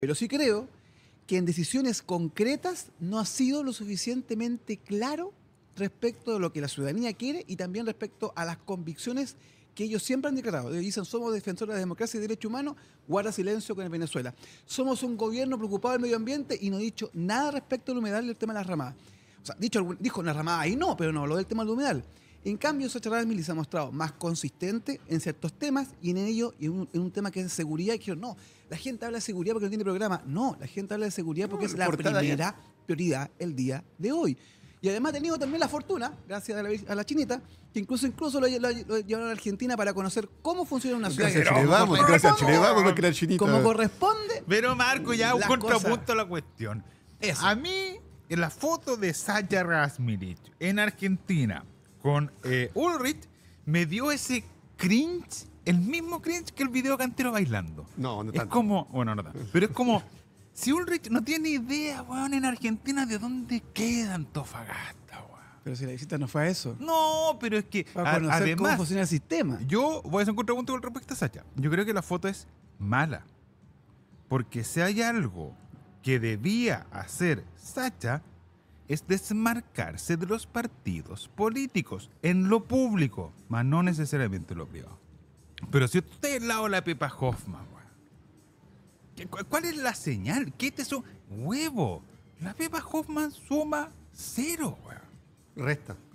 Pero sí creo que en decisiones concretas no ha sido lo suficientemente claro respecto de lo que la ciudadanía quiere y también respecto a las convicciones que ellos siempre han declarado. dicen, somos defensores de la democracia y derechos humanos, guarda silencio con el Venezuela. Somos un gobierno preocupado del medio ambiente y no ha dicho nada respecto al humedal y el tema de las ramadas. O sea, dicho, dijo las ramadas ahí no, pero no lo del tema del humedal. En cambio, Sacha Rasmili se ha mostrado más consistente en ciertos temas y en ello, y en, un, tema que es seguridad, y no, la gente habla de seguridad porque no tiene programa. No, la gente habla de seguridad porque es la primera prioridad el día de hoy. Y además ha tenido también la fortuna, gracias a la, chinita, que incluso incluso lo, lo, llevaron a Argentina para conocer cómo funciona una ciudad. Gracias Chile, gracias porque chinita. Como corresponde. Pero Marco, ya un contrapunto a la cuestión. A mí, en la foto de Sacha Rasmilich en Argentina, con eh, Ulrich me dio ese cringe, el mismo cringe que el video cantero bailando. No, no Es como, bueno, no tanto, pero es como, si Ulrich no tiene idea, weón, en Argentina de dónde queda Antofagasta, weón. Pero si la visita no fue a eso. No, pero es que Para cómo funciona el sistema. yo voy a hacer un contrapunto con respecto a Sacha. Yo creo que la foto es mala. Porque si hay algo que debía hacer Sacha, es desmarcarse de los partidos políticos en lo público, más no necesariamente en lo privado. Pero si usted es lado la Pepa Hoffman, ¿cuál es la señal? ¿Qué te son? Huevo. La Pepa Hoffman suma cero, Resta.